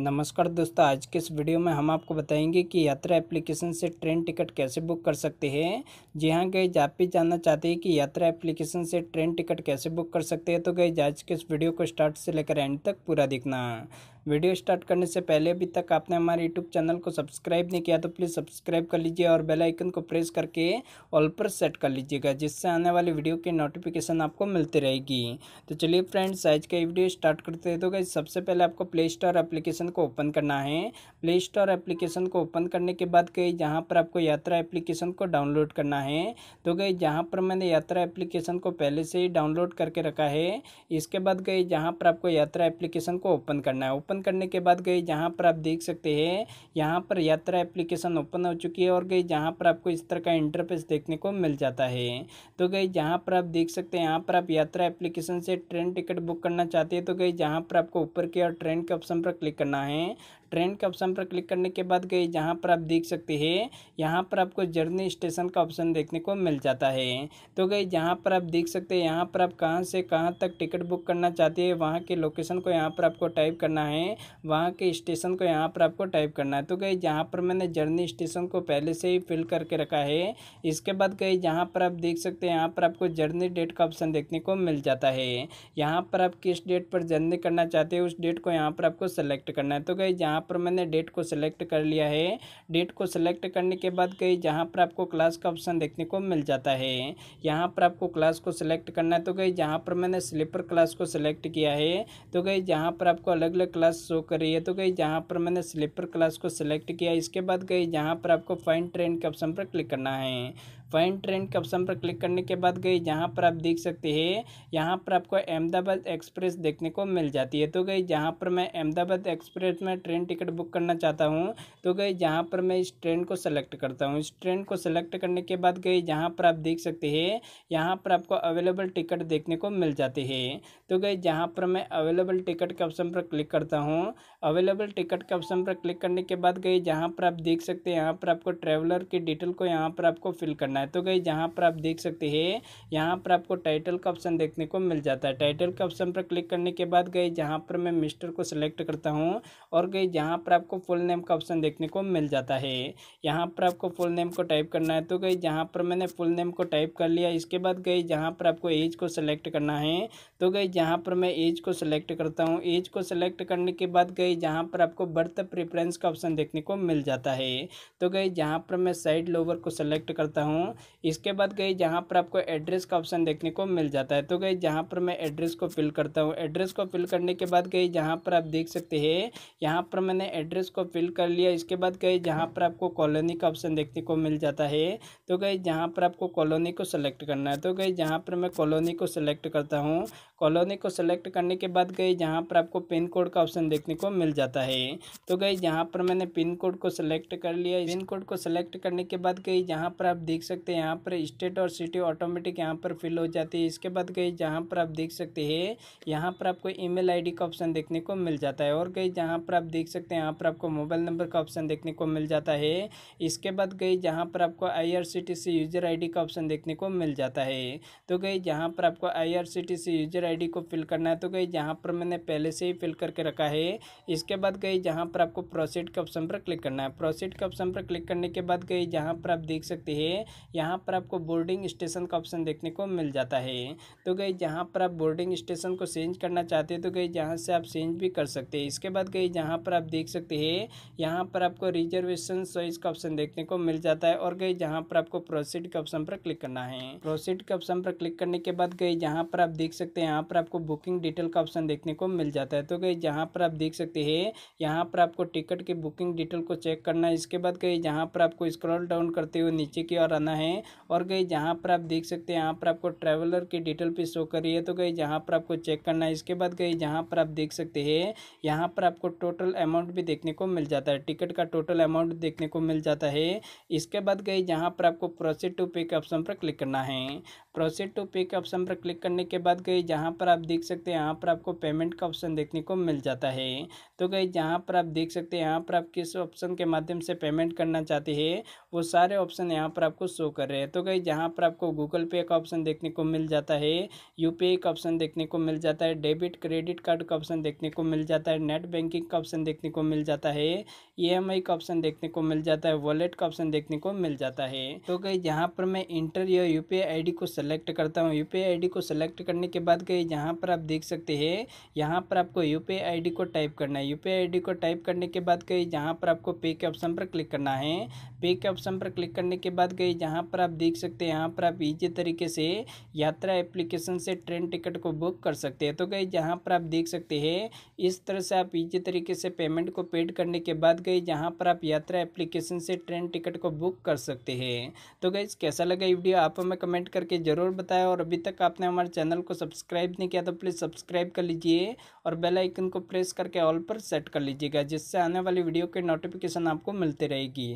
नमस्कार दोस्तों आज के इस वीडियो में हम आपको बताएंगे कि यात्रा एप्लीकेशन से ट्रेन टिकट कैसे बुक कर सकते हैं जी हाँ गई आप भी जानना चाहते हैं कि यात्रा एप्लीकेशन से ट्रेन टिकट कैसे बुक कर सकते हैं तो गई आज के इस वीडियो को स्टार्ट से लेकर एंड तक पूरा देखना वीडियो स्टार्ट करने से पहले अभी तक आपने हमारे यूट्यूब चैनल को सब्सक्राइब नहीं किया तो प्लीज़ सब्सक्राइब कर लीजिए और बेल आइकन को प्रेस करके ऑल पर सेट कर लीजिएगा जिससे आने वाले वीडियो की नोटिफिकेशन आपको मिलती रहेगी तो चलिए फ्रेंड्स आज का वीडियो स्टार्ट करते हैं तो गई सबसे पहले आपको प्ले स्टोर एप्लीकेशन को ओपन करना है प्ले स्टोर एप्लीकेशन को ओपन करने के बाद गई जहाँ पर आपको यात्रा एप्लीकेशन को डाउनलोड करना है तो गई जहाँ पर मैंने यात्रा एप्लीकेशन को पहले से ही डाउनलोड करके रखा है इसके बाद गई जहाँ पर आपको यात्रा एप्लीकेशन को ओपन करना है ओपन ओपन करने के बाद गई जहाँ पर आप देख सकते हैं यहाँ पर यात्रा एप्लीकेशन ओपन हो चुकी है और गई जहाँ पर आपको इस तरह का इंटरफेस देखने को मिल जाता है तो गई जहाँ पर आप देख सकते हैं यहाँ पर आप यात्रा एप्लीकेशन से ट्रेन टिकट बुक करना चाहते हैं तो गई जहाँ पर आपको ऊपर के और ट्रेन के ऑप्शन पर क्लिक करना है ट्रेन के ऑप्शन पर क्लिक करने के बाद गई जहाँ पर आप देख सकते हैं यहाँ पर आपको जर्नी स्टेशन का ऑप्शन देखने को मिल जाता है तो गई जहाँ पर आप देख सकते हैं यहाँ पर आप कहाँ से कहाँ तक टिकट बुक करना चाहते हैं वहाँ के लोकेशन को यहाँ पर आपको टाइप करना है वहाँ के स्टेशन को यहाँ पर आपको टाइप करना है तो गई जहाँ पर मैंने जर्नी स्टेशन को पहले से ही फिल करके रखा है इसके बाद गई जहाँ पर आप देख सकते हैं यहाँ पर आपको जर्नी डेट का ऑप्शन देखने को मिल जाता है यहाँ पर आप किस डेट पर जर्नी करना चाहते हैं उस डेट को यहाँ पर आपको सेलेक्ट करना है तो गई जहाँ यहाँ पर मैंने डेट को सिलेक्ट कर लिया है डेट को सिलेक्ट करने के बाद गई जहाँ पर आपको क्लास का ऑप्शन देखने को मिल जाता है यहाँ पर आपको क्लास को सिलेक्ट करना है तो गई जहाँ पर मैंने स्लीपर क्लास को सिलेक्ट किया है तो गई जहाँ पर आपको अलग अलग क्लास शो कर रही है तो गई जहाँ पर मैंने स्लीपर क्लास को सिलेक्ट किया इसके बाद गई जहाँ पर आपको फाइन ट्रेन के ऑप्शन पर क्लिक करना है फाइन ट्रेन के ऑप्शन पर क्लिक करने के बाद गई जहाँ पर आप देख सकते हैं यहाँ पर आपको अहमदाबाद एक्सप्रेस देखने को मिल जाती है तो गई जहाँ पर मैं अहमदाबाद एक्सप्रेस में ट्रेन टिकट बुक करना चाहता हूँ तो गई जहाँ पर मैं इस ट्रेन को सेलेक्ट करता हूँ इस ट्रेन को सेलेक्ट करने के बाद गई जहाँ पर आप देख सकते हैं यहाँ पर आपको अवेलेबल टिकट देखने को मिल जाती है तो गई जहाँ पर मैं अवेलेबल टिकट के ऑप्शन पर क्लिक करता हूँ अवेलेबल टिकट के ऑप्शन पर क्लिक करने के बाद गई जहाँ पर आप देख सकते हैं यहाँ पर आपको ट्रैवलर की डिटेल को यहाँ पर आपको फिल करना करना है तो गई यहाँ पर आप देख सकते हैं यहाँ पर आपको टाइटल का ऑप्शन देखने को मिल जाता है टाइटल के ऑप्शन पर क्लिक करने के बाद गई जहाँ पर मैं मिस्टर को सिलेक्ट करता हूँ और गई जहाँ पर आपको फुल नेम का ऑप्शन देखने को मिल जाता है यहाँ पर आपको फुल नेम को टाइप करना है तो गई जहाँ पर मैंने फुल नेम को टाइप कर लिया इसके बाद गई जहाँ पर आपको एज को सिलेक्ट करना है तो गई जहाँ पर मैं एज को सिलेक्ट करता हूँ एज को सिलेक्ट करने के बाद गई जहाँ पर आपको बर्थ प्रेफरेंस का ऑप्शन देखने को मिल जाता है तो गई जहाँ पर मैं साइड लोवर को सिलेक्ट करता हूँ हूँ इसके बाद गई जहाँ पर आपको एड्रेस का ऑप्शन देखने को मिल जाता है तो गई जहाँ पर मैं एड्रेस को फिल करता हूँ एड्रेस को फिल करने के बाद गई जहाँ पर आप देख सकते हैं यहाँ पर मैंने एड्रेस को फिल कर लिया इसके बाद गई जहाँ पर आपको कॉलोनी का ऑप्शन देखने को मिल जाता है तो गई जहाँ पर आपको कॉलोनी को सेलेक्ट करना है तो गई जहाँ पर मैं कॉलोनी को सेलेक्ट करता हूँ कॉलोनी को सेलेक्ट करने के बाद गई जहाँ पर आपको पिन कोड का ऑप्शन देखने को मिल जाता है तो गई जहाँ पर मैंने पिन कोड को सेलेक्ट कर लिया पिन कोड को सेलेक्ट करने के बाद गई जहाँ पर आप देख सकते सकते हैं यहाँ पर स्टेट और सिटी ऑटोमेटिक यहाँ पर फिल हो जाती है इसके बाद गई जहाँ पर आप देख सकते हैं यहाँ पर आपको ईमेल आईडी का ऑप्शन देखने को मिल जाता है और गई जहाँ पर आप देख सकते हैं यहाँ पर आपको मोबाइल नंबर का ऑप्शन देखने को मिल जाता है इसके बाद गई जहाँ पर आपको आई यूज़र आई का ऑप्शन देखने को मिल जाता है तो गई जहाँ पर आपको आई यूज़र आई को फिल करना है तो गई जहाँ पर मैंने पहले से ही फिल करके रखा है इसके बाद गई जहाँ पर आपको प्रोसीड के ऑप्शन पर क्लिक करना है प्रोसीड के ऑप्शन पर क्लिक करने के बाद गई जहाँ पर आप देख सकते हैं यहाँ पर आपको बोर्डिंग स्टेशन का ऑप्शन देखने को मिल जाता है तो गई जहाँ पर आप बोर्डिंग स्टेशन को चेंज करना चाहते हैं तो गई जहाँ से आप चेंज भी कर सकते हैं इसके बाद गई जहाँ पर आप देख सकते हैं यहाँ पर आपको रिजर्वेशन चॉइस का ऑप्शन देखने को मिल जाता है और गई जहाँ पर आपको प्रोसीड के ऑप्शन पर क्लिक करना है प्रोसीड के ऑप्शन पर क्लिक करने के बाद गई जहाँ पर आप देख सकते हैं यहाँ पर आपको बुकिंग डिटेल का ऑप्शन देखने को मिल जाता है तो गई जहाँ पर आप देख सकते हैं यहाँ पर आपको टिकट की बुकिंग डिटेल को चेक करना है इसके बाद गई जहाँ पर आपको स्क्रॉल डाउन करते हुए नीचे की ओर आना है और गई जहाँ पर आप देख सकते हैं यहाँ पर आपको ट्रैवलर की डिटेल पे शो कर रही है तो गई जहाँ पर आपको चेक करना है इसके बाद गई जहाँ पर आप देख सकते हैं यहाँ पर आपको टोटल अमाउंट भी देखने को मिल जाता है टिकट का टोटल अमाउंट देखने को मिल जाता है इसके बाद गई जहाँ पर आपको प्रोसीड टू पे के ऑप्शन पर क्लिक करना है प्रोसेड टू पे के ऑप्शन पर क्लिक करने के बाद गई जहाँ पर आप देख सकते हैं यहाँ पर आपको पेमेंट का ऑप्शन देखने को मिल जाता है तो गई जहाँ पर आप देख सकते हैं यहाँ पर आप किस ऑप्शन के माध्यम से पेमेंट करना चाहते हैं वो सारे ऑप्शन यहाँ पर आपको शो कर रहे हैं तो गई जहाँ पर आपको गूगल पे का ऑप्शन देखने को मिल जाता है यू का ऑप्शन देखने को मिल जाता है डेबिट क्रेडिट कार्ड का ऑप्शन देखने को मिल जाता है नेट बैंकिंग का ऑप्शन देखने को मिल जाता है ई का ऑप्शन देखने को मिल जाता है वॉलेट का ऑप्शन देखने को मिल जाता है तो गई जहाँ पर मैं इंटर या यू पी को सेलेक्ट करता हूँ यू पी को सेलेक्ट करने के बाद गए यहाँ पर आप देख सकते हैं यहाँ पर आपको यू पी को टाइप करना है यू पी को टाइप करने के बाद गए जहाँ पर आपको पे के ऑप्शन पर क्लिक करना है पे के ऑप्शन पर क्लिक करने के बाद गए जहाँ पर आप देख सकते हैं यहाँ पर आप ईजी तरीके से यात्रा एप्लीकेशन से ट्रेन टिकट को बुक कर सकते हैं तो गए जहाँ पर आप देख सकते हैं इस तरह से आप ईजी तरीके से पेमेंट को पेड करने के बाद गए जहाँ पर आप यात्रा एप्लीकेशन से ट्रेन टिकट को बुक कर सकते हैं तो गई कैसा लगा वीडियो आप हमें कमेंट करके जरूर ज़रूर बताएं और अभी तक आपने हमारे चैनल को सब्सक्राइब नहीं किया तो प्लीज़ सब्सक्राइब कर लीजिए और बेल आइकन को प्रेस करके ऑल पर सेट कर लीजिएगा जिससे आने वाली वीडियो की नोटिफिकेशन आपको मिलती रहेगी